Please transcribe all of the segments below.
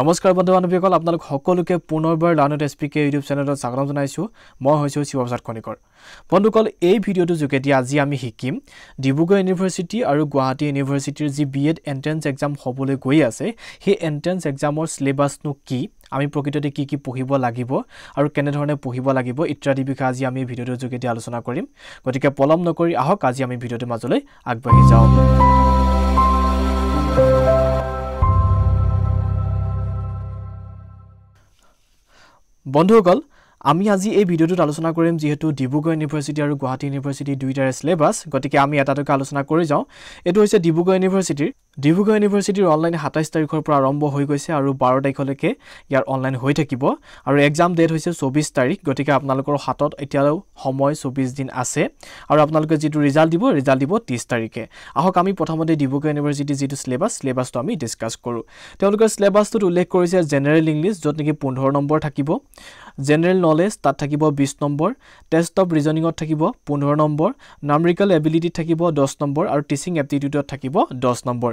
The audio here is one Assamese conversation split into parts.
নমস্কাৰ বন্ধু বান্ধৱীসকল আপোনালোক সকলোকে পুনৰবাৰ learn S P K YouTube চেনেলত স্বাগতম জনাইছোঁ মই হৈছোঁ শিৱপ্ৰসাদ খনিকৰ বন্ধুসকল এই ভিডিঅ'টোৰ যোগেদি আজি আমি শিকিম ডিব্ৰুগড় ইউনিভাৰ্চিটি আৰু গুৱাহাটী ইউনিভাৰ্চিটিৰ যি বি এড এণ্ট্ৰেঞ্চ এক্সাম হ'বলৈ গৈ আছে সেই এণ্ট্ৰেঞ্চ এক্সামৰ চিলেবাছনো কি আমি প্ৰকৃততে কি কি পঢ়িব লাগিব আৰু কেনেধৰণে পঢ়িব লাগিব ইত্যাদিৰ বিষয়ে আজি আমি ভিডিঅ'টোৰ যোগেদি আলোচনা কৰিম গতিকে পলম নকৰি আহক আজি আমি ভিডিঅ'টোৰ মাজলৈ আগবাঢ়ি যাওঁ বন্ধুসকল আমি আজি এই ভিডিওটোত আলোচনা কৰিম যিহেতু ডিব্ৰুগড় ইউনিভাৰ্চিটি আৰু গুৱাহাটী ইউনিভাৰ্চিটি দুয়োটাৰে চিলেবাছ গতিকে আমি এটা আলোচনা কৰি যাওঁ এইটো হৈছে ডিব্ৰুগড় ইউনিভাৰ্চিটিৰ ডিব্ৰুগড় ইউনিভাৰ্চিটিৰ অনলাইন সাতাইছ তাৰিখৰ পৰা আৰম্ভ হৈ গৈছে আৰু বাৰ তাৰিখলৈকে ইয়াৰ অনলাইন হৈ থাকিব আৰু এক্সাম ডেট হৈছে চৌবিছ তাৰিখ গতিকে আপোনালোকৰ হাতত এতিয়াও সময় চৌবিছ দিন আছে আৰু আপোনালোকে যিটো ৰিজাল্ট দিব ৰিজাল্ট দিব ত্ৰিছ তাৰিখে আহক আমি প্ৰথমতে ডিব্ৰুগড় ইউনিভাৰ্চিটিৰ যিটো চিলেবাছ চিলেবাছটো আমি ডিছকাছ কৰোঁ তেওঁলোকৰ চিলেবাছটোত উল্লেখ কৰিছে জেনেৰেল ইংলিছ য'ত নেকি পোন্ধৰ নম্বৰ থাকিব জেনেৰেল নলেজ তাত থাকিব বিছ নম্বৰ টেষ্ট অফ ৰিজনিঙত থাকিব পোন্ধৰ নম্বৰ নামৰিকেল এবিলিটিত থাকিব দহ নম্বৰ আৰু টিচিং এপ্টিটিউডত থাকিব দহ নম্বৰ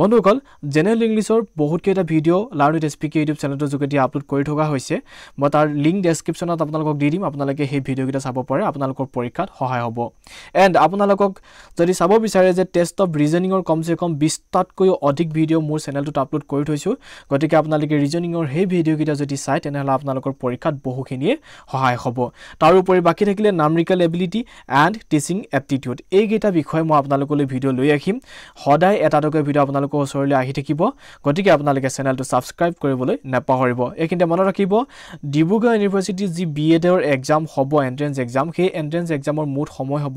বন্ধুসকল জেনেৰেল ইংলিছৰ বহুতকেইটা video' learn with S P K YouTube চেনেলটোৰ যোগেদি আপলোড কৰি থকা হৈছে মই তাৰ লিংক ডেছক্ৰিপশ্যনত আপোনালোকক দি দিম আপোনালোকে সেই ভিডিঅ'কেইটা চাব পাৰে আপোনালোকৰ পৰীক্ষাত সহায় হ'ব এণ্ড আপোনালোকক যদি চাব বিচাৰে যে টেষ্ট অফ ৰিজনিঙৰ কমচে কম বিছটাতকৈও অধিক ভিডিঅ' মোৰ চেনেলটোত আপলোড কৰি থৈছোঁ গতিকে আপোনালোকে ৰিজনিঙৰ সেই ভিডিঅ'কেইটা যদি চায় তেনেহ'লে আপোনালোকৰ পৰীক্ষাত বহুখিনিয়ে সহায় হ'ব তাৰোপৰি বাকী থাকিলে numerical ability and teaching aptitude এইকেইটা বিষয়ে মই আপোনালোকলৈ ভিডিঅ' লৈ আহিম সদায় এটাটোকৈ ভিডিঅ' আপোনালোক আপোনালোকৰ ওচৰলৈ আহি থাকিব গতিকে আপোনালোকে চেনেলটো ছাবস্ক্ৰাইব কৰিবলৈ নাপাহৰিব এইখিনিতে মনত ৰাখিব ডিব্ৰুগড় ইউনিভাৰ্চিটিৰ যি বি এডৰ এক্সাম হ'ব এণ্ট্ৰেঞ্চ এক্সাম সেই এণ্ট্ৰেঞ্চ এক্সামৰ মুঠ সময় হ'ব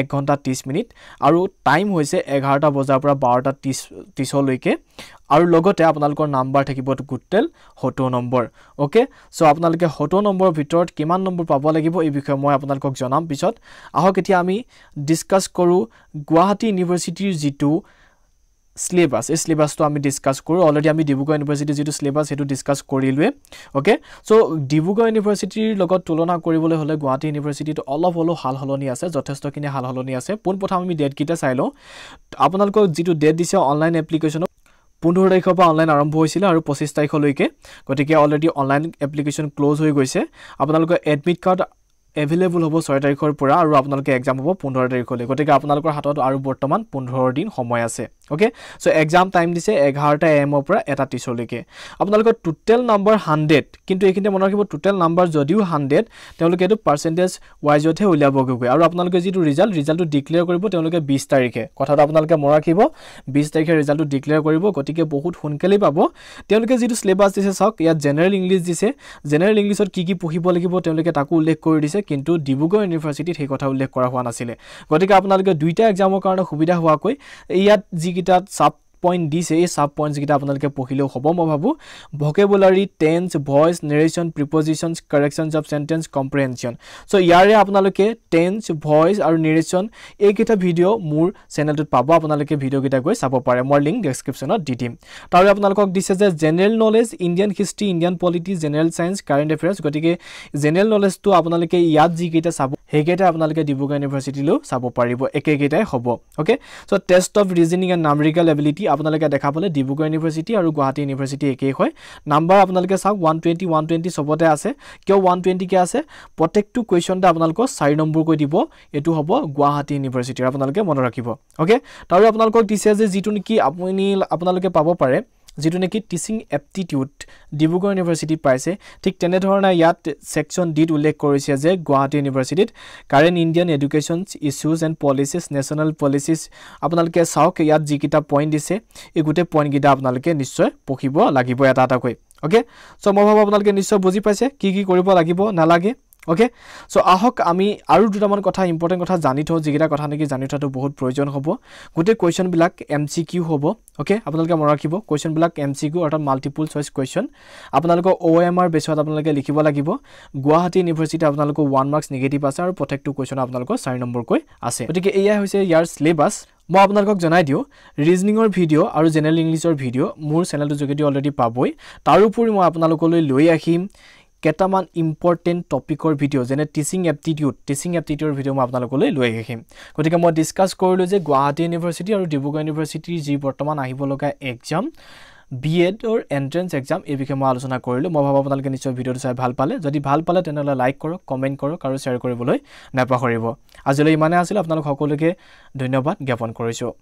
এক ঘণ্টা ত্ৰিছ মিনিট আৰু টাইম হৈছে এঘাৰটা বজাৰ পৰা বাৰটা ত্ৰিছ ত্ৰিছলৈকে আৰু লগতে আপোনালোকৰ নাম্বাৰ থাকিব গুটেল সত্তৰ নম্বৰ অ'কে চ' আপোনালোকে সত্তৰ নম্বৰৰ ভিতৰত কিমান নম্বৰ পাব লাগিব এই বিষয়ে মই আপোনালোকক জনাম পিছত আহক এতিয়া আমি ডিছকাছ কৰোঁ গুৱাহাটী ইউনিভাৰ্চিটিৰ যিটো চিলেবাছ এই চিলেবাছটো আমি ডিছকাছ কৰোঁ অলৰেডি আমি ডিব্ৰুগড় ইউনিভাৰ্চিটিৰ যিটো চিলেবাছ সেইটো ডিছকাছ কৰিলোৱে অ'কে চ' ডিব্ৰুগড় ইউনিভাৰ্চিটিৰ লগত তুলনা কৰিবলৈ হ'লে গুৱাহাটী ইউনিভাৰ্চিটিত অলপ হ'লেও সাল সলনি আছে যথেষ্টখিনি সাল সলনি আছে পোনপ্ৰথম আমি ডেটকেইটা চাই লওঁ আপোনালোকক যিটো ডেট দিছে অনলাইন এপ্লিকেশ্যনত পোন্ধৰ তাৰিখৰ পৰা অনলাইন আৰম্ভ হৈছিলে আৰু পঁচিছ তাৰিখলৈকে গতিকে অলৰেডি অনলাইন এপ্লিকেশ্যন ক্ল'জ হৈ গৈছে আপোনালোকৰ এডমিট কাৰ্ড এভেইলেবল হ'ব ছয় তাৰিখৰ পৰা আৰু আপোনালোকে এক্সাম হ'ব পোন্ধৰ তাৰিখলৈ গতিকে আপোনালোকৰ হাতত আৰু বৰ্তমান পোন্ধৰ দিন সময় আছে অ'কে চ' এক্সাম টাইম দিছে এঘাৰটা এ এমৰ পৰা এটা ত্ৰিছলৈকে আপোনালোকৰ টোটেল নাম্বাৰ হাণ্ড্ৰেড কিন্তু এইখিনিতে মনত ৰাখিব টোটেল নাম্বাৰ যদিও হাণ্ড্ৰেড তেওঁলোকে এইটো পাৰ্চেণ্টেজ ৱাইজতহে উলিয়াবগৈগৈ আৰু আপোনালোকে যিটো ৰিজাল্ট ৰিজাল্টটো ডিক্লেয়াৰ কৰিব তেওঁলোকে বিছ তাৰিখে কথাটো আপোনালোকে মনত ৰাখিব বিছ তাৰিখে ৰিজাল্টটো ডিক্লেয়াৰ কৰিব গতিকে বহুত সোনকালেই পাব তেওঁলোকে যিটো চিলেবাছ দিছে চাওক ইয়াত জেনেৰেল ইংলিছ দিছে জেনেৰেল ইংলিছত কি কি পঢ়িব লাগিব তেওঁলোকে তাকো উল্লেখ কৰি দিছে কিন্তু ডিব্ৰুগড় ইউনিভাৰ্চিটিত সেই কথা উল্লেখ কৰা হোৱা নাছিলে গতিকে আপোনালোকে দুইটা এক্সামৰ কাৰণে সুবিধা হোৱাকৈ ইয়াত যি Wikidat, SAP পইণ্ট দিছে এই চাব পইণ্টছকেইটা আপোনালোকে পঢ়িলেও হ'ব মই ভাবোঁ vocabulary tense voice narration prepositions corrections of sentence comprehension so' ইয়াৰে আপোনালোকে টেন্স ভইচ আৰু নেৰেশ্যন এইকেইটা ভিডিঅ' মোৰ চেনেলটোত পাব আপোনালোকে ভিডিঅ'কেইটা গৈ চাব পাৰে মই লিংক ডেছক্ৰিপশ্যনত দি দিম তাৰে আপোনালোকক দিছে যে general knowledge Indian history Indian polity general science current affairs গতিকে জেনেৰেল নলেজটো আপোনালোকে ইয়াত যিকেইটা চাব সেইকেইটাই আপোনালোকে ডিব্ৰুগড় ইউনিভাৰ্চিটিলৈও চাব পাৰিব একেকেইটাই হ'ব okay so' test of reasoning and numerical ability আপোনালোকে দেখা পালে ডিব্ৰুগড় ইউনিভাৰ্চিটি আৰু গুৱাহাটী ইউনিভাৰ্চিটি একেই হয় নাম্বাৰ আপোনালোকে চাওক ওৱান টুৱেণ্টি ওৱান টুৱেণ্টি চবতে আছে কিয় ওৱান টুৱেণ্টিকৈ আছে প্ৰত্যেকটো কুৱেশ্যনতে আপোনালোকক চাৰি নম্বৰকৈ দিব এইটো হ'ব গুৱাহাটী ইউনিভাৰ্চিটিৰ আপোনালোকে মনত ৰাখিব অ'কে তাৰো আপোনালোকক দিছে যে যিটো নেকি আপুনি আপোনালোকে পাব পাৰে যিটো নেকি টিচিং এপটিটিউড ডিব্ৰুগড় ইউনিভাৰ্চিটিত পাইছে ঠিক তেনেধৰণে ইয়াত ছেকশ্যন ডিত উল্লেখ কৰিছে যে গুৱাহাটী ইউনিভাৰ্চিটিত current Indian education issues and policies national policies আপোনালোকে চাওক ইয়াত যিকেইটা পইণ্ট দিছে এই গোটেই পইণ্টকেইটা আপোনালোকে নিশ্চয় পঢ়িব লাগিব এটা এটাকৈ অ'কে চ' মই ভাবোঁ আপোনালোকে নিশ্চয় বুজি পাইছে কি কি কৰিব লাগিব নালাগে অ'কে চ' আহক আমি আৰু দুটামান কথা ইম্পৰ্টেণ্ট কথা জানি থওঁ যিকেইটা কথা নেকি জানি থোৱাটো বহুত প্ৰয়োজন হ'ব গোটেই কুৱেশ্যনবিলাক এম চি কিউ হ'ব অ'কে আপোনালোকে মনত ৰাখিব কুৱেশ্যনবিলাক এম চি কিউ অৰ্থাৎ মাল্টিপুল চইচ কুৱেশ্যন আপোনালোকৰ অ' এম আৰ বেচত আপোনালোকে লিখিব লাগিব গুৱাহাটী ইউনিভাৰ্চিটিত আপোনালোকৰ ওৱান মাৰ্কছ নিগেটিভ আছে আৰু প্ৰত্যেকটো কুৱেশ্যন আপোনালোকৰ চাৰি নম্বৰকৈ আছে গতিকে এয়াই হৈছে ইয়াৰ চিলেবাছ মই আপোনালোকক জনাই দিওঁ ৰিজনিঙৰ ভিডিঅ' আৰু জেনেৰেল ইংলিছৰ ভিডিঅ' মোৰ চেনেলটোৰ যোগেদি অলৰেডি পাবই তাৰোপৰি মই আপোনালোকলৈ লৈ আহিম কেইটামান ইম্পৰ্টেণ্ট টপিকৰ ভিডিঅ' যেনে টিচিং এপটিটিউড টিচিং এপটিটিউডৰ ভিডিঅ' মই আপোনালোকলৈ লৈ আহিম গতিকে মই ডিছকাছ কৰিলোঁ যে গুৱাহাটী ইউনিভাৰ্চিটি আৰু ডিব্ৰুগড় ইউনিভাৰ্চিটিৰ যি বৰ্তমান আহিব লগা এক্সাম বি এডৰ এণ্ট্ৰেঞ্চ এক্সাম এই বিষয়ে মই আলোচনা কৰিলোঁ মই ভাবোঁ আপোনালোকে নিশ্চয় ভিডিঅ'টো চাই ভাল পালে যদি ভাল পালে তেনেহ'লে লাইক কৰক কমেণ্ট কৰক আৰু শ্বেয়াৰ কৰিবলৈ নাপাহৰিব আজিলৈ ইমানেই আছিলে আপোনালোক সকলোকে ধন্যবাদ জ্ঞাপন কৰিছোঁ